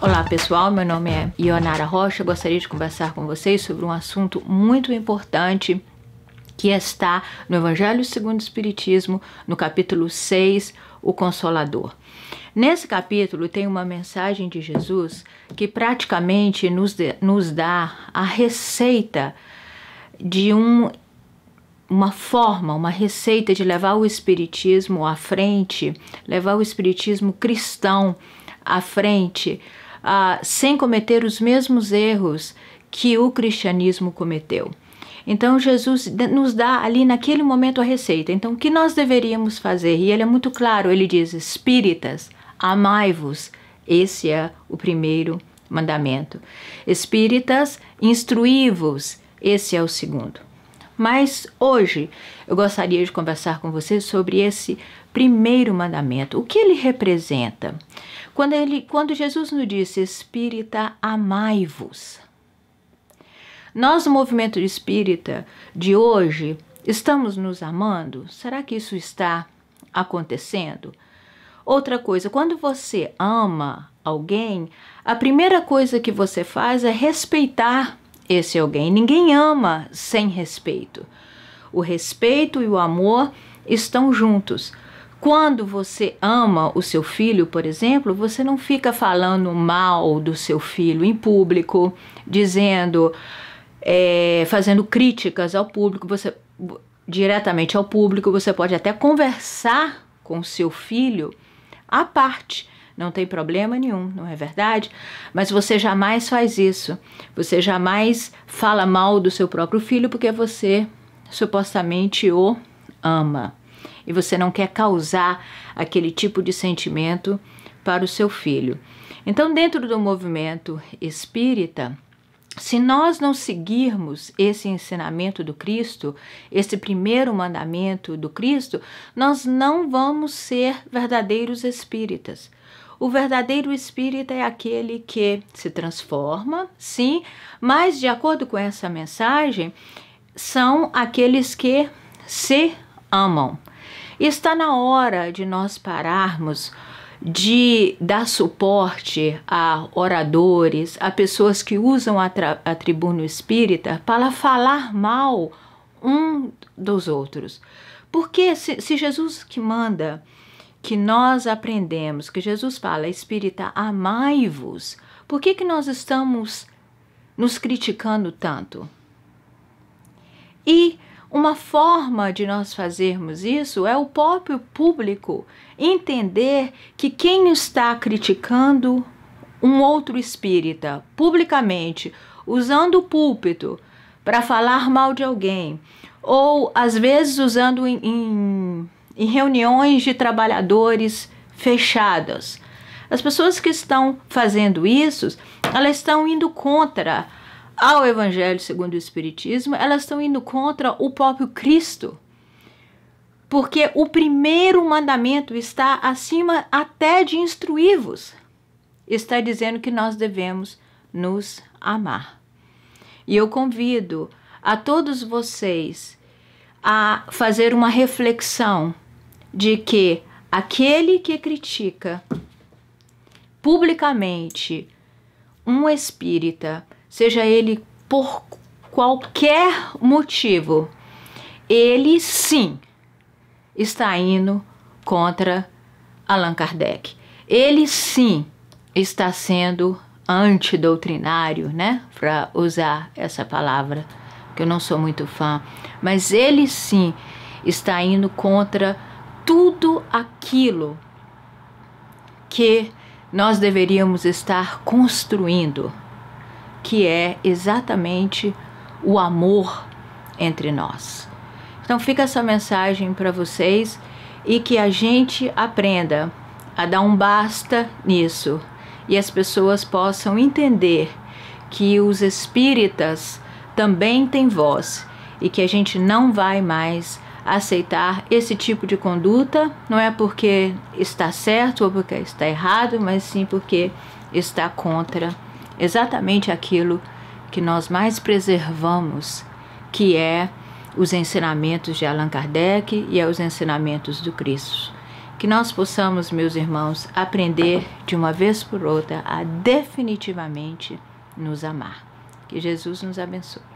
Olá pessoal, meu nome é Ionara Rocha. Gostaria de conversar com vocês sobre um assunto muito importante que está no Evangelho segundo o Espiritismo, no capítulo 6, o Consolador. Nesse capítulo tem uma mensagem de Jesus que praticamente nos, de, nos dá a receita de um uma forma, uma receita de levar o espiritismo à frente, levar o espiritismo cristão à frente, ah, sem cometer os mesmos erros que o cristianismo cometeu. Então Jesus nos dá ali naquele momento a receita. Então o que nós deveríamos fazer? E ele é muito claro, ele diz: "Espíritas, amai-vos". Esse é o primeiro mandamento. Espíritas, instruí-vos. Esse é o segundo. Mas hoje eu gostaria de conversar com você sobre esse primeiro mandamento. O que ele representa? Quando, ele, quando Jesus nos disse, Espírita, amai-vos. Nós, no movimento espírita de hoje, estamos nos amando? Será que isso está acontecendo? Outra coisa, quando você ama alguém, a primeira coisa que você faz é respeitar esse alguém. Ninguém ama sem respeito. O respeito e o amor estão juntos. Quando você ama o seu filho, por exemplo, você não fica falando mal do seu filho em público, dizendo, é, fazendo críticas ao público, você diretamente ao público, você pode até conversar com seu filho à parte não tem problema nenhum, não é verdade? Mas você jamais faz isso. Você jamais fala mal do seu próprio filho porque você supostamente o ama. E você não quer causar aquele tipo de sentimento para o seu filho. Então, dentro do movimento espírita, se nós não seguirmos esse ensinamento do Cristo, esse primeiro mandamento do Cristo, nós não vamos ser verdadeiros espíritas. O verdadeiro espírita é aquele que se transforma, sim, mas de acordo com essa mensagem, são aqueles que se amam. Está na hora de nós pararmos de dar suporte a oradores, a pessoas que usam a, a tribuna espírita para falar mal um dos outros. Porque se, se Jesus que manda que nós aprendemos, que Jesus fala, Espírita, amai-vos, por que, que nós estamos nos criticando tanto? E uma forma de nós fazermos isso é o próprio público entender que quem está criticando um outro espírita publicamente, usando o púlpito para falar mal de alguém, ou às vezes usando em, em em reuniões de trabalhadores fechadas. As pessoas que estão fazendo isso, elas estão indo contra ao Evangelho segundo o Espiritismo, elas estão indo contra o próprio Cristo. Porque o primeiro mandamento está acima até de instruir-vos. Está dizendo que nós devemos nos amar. E eu convido a todos vocês a fazer uma reflexão de que aquele que critica publicamente um espírita, seja ele por qualquer motivo, ele sim está indo contra Allan Kardec. Ele sim está sendo antidoutrinário, né? Para usar essa palavra que eu não sou muito fã, mas ele sim está indo contra tudo aquilo que nós deveríamos estar construindo, que é exatamente o amor entre nós. Então fica essa mensagem para vocês e que a gente aprenda a dar um basta nisso e as pessoas possam entender que os espíritas também tem voz e que a gente não vai mais aceitar esse tipo de conduta, não é porque está certo ou porque está errado, mas sim porque está contra exatamente aquilo que nós mais preservamos, que é os ensinamentos de Allan Kardec e é os ensinamentos do Cristo. Que nós possamos, meus irmãos, aprender de uma vez por outra a definitivamente nos amar. Que Jesus nos abençoe.